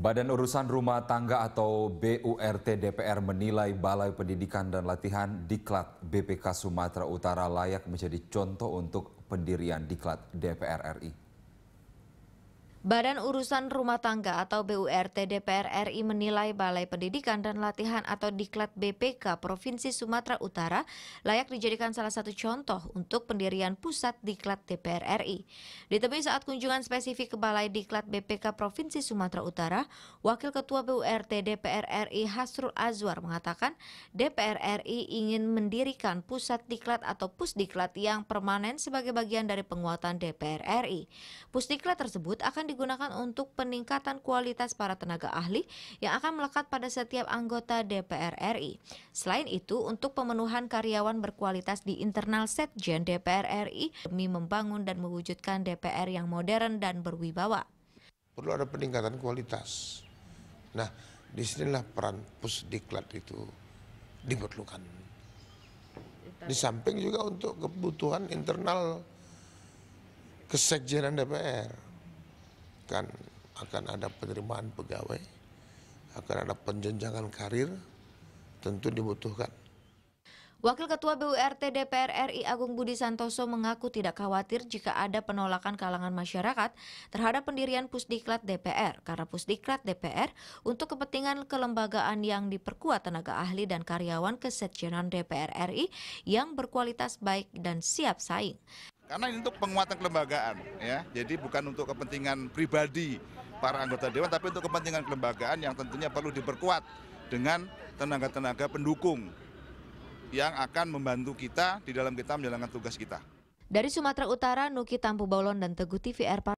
Badan Urusan Rumah Tangga atau BURT DPR menilai Balai Pendidikan dan Latihan Diklat BPK Sumatera Utara layak menjadi contoh untuk pendirian Diklat DPR RI. Badan Urusan Rumah Tangga atau BURT DPR RI menilai Balai Pendidikan dan Latihan atau Diklat BPK Provinsi Sumatera Utara layak dijadikan salah satu contoh untuk pendirian pusat Diklat DPR RI. Ditemui saat kunjungan spesifik ke Balai Diklat BPK Provinsi Sumatera Utara, Wakil Ketua BURT DPR RI Hasrul Azwar mengatakan DPR RI ingin mendirikan pusat Diklat atau Pusdiklat yang permanen sebagai bagian dari penguatan DPR RI. Pusdiklat tersebut akan digunakan untuk peningkatan kualitas para tenaga ahli yang akan melekat pada setiap anggota DPR RI. Selain itu, untuk pemenuhan karyawan berkualitas di internal Setjen DPR RI demi membangun dan mewujudkan DPR yang modern dan berwibawa. Perlu ada peningkatan kualitas. Nah, disinilah peran pusdiklat itu diperlukan di samping juga untuk kebutuhan internal kesekjenan DPR akan akan ada penerimaan pegawai, akan ada penjenjangan karir, tentu dibutuhkan. Wakil Ketua BURT DPR RI Agung Budi Santoso mengaku tidak khawatir jika ada penolakan kalangan masyarakat terhadap pendirian Pusdiklat DPR karena Pusdiklat DPR untuk kepentingan kelembagaan yang diperkuat tenaga ahli dan karyawan kesetjenan DPR RI yang berkualitas baik dan siap saing. Karena ini untuk penguatan kelembagaan ya. Jadi bukan untuk kepentingan pribadi para anggota dewan tapi untuk kepentingan kelembagaan yang tentunya perlu diperkuat dengan tenaga-tenaga pendukung yang akan membantu kita di dalam kita menjalankan tugas kita. Dari Sumatera Utara, Nuki Tampu Bolon dan Teguh TVR.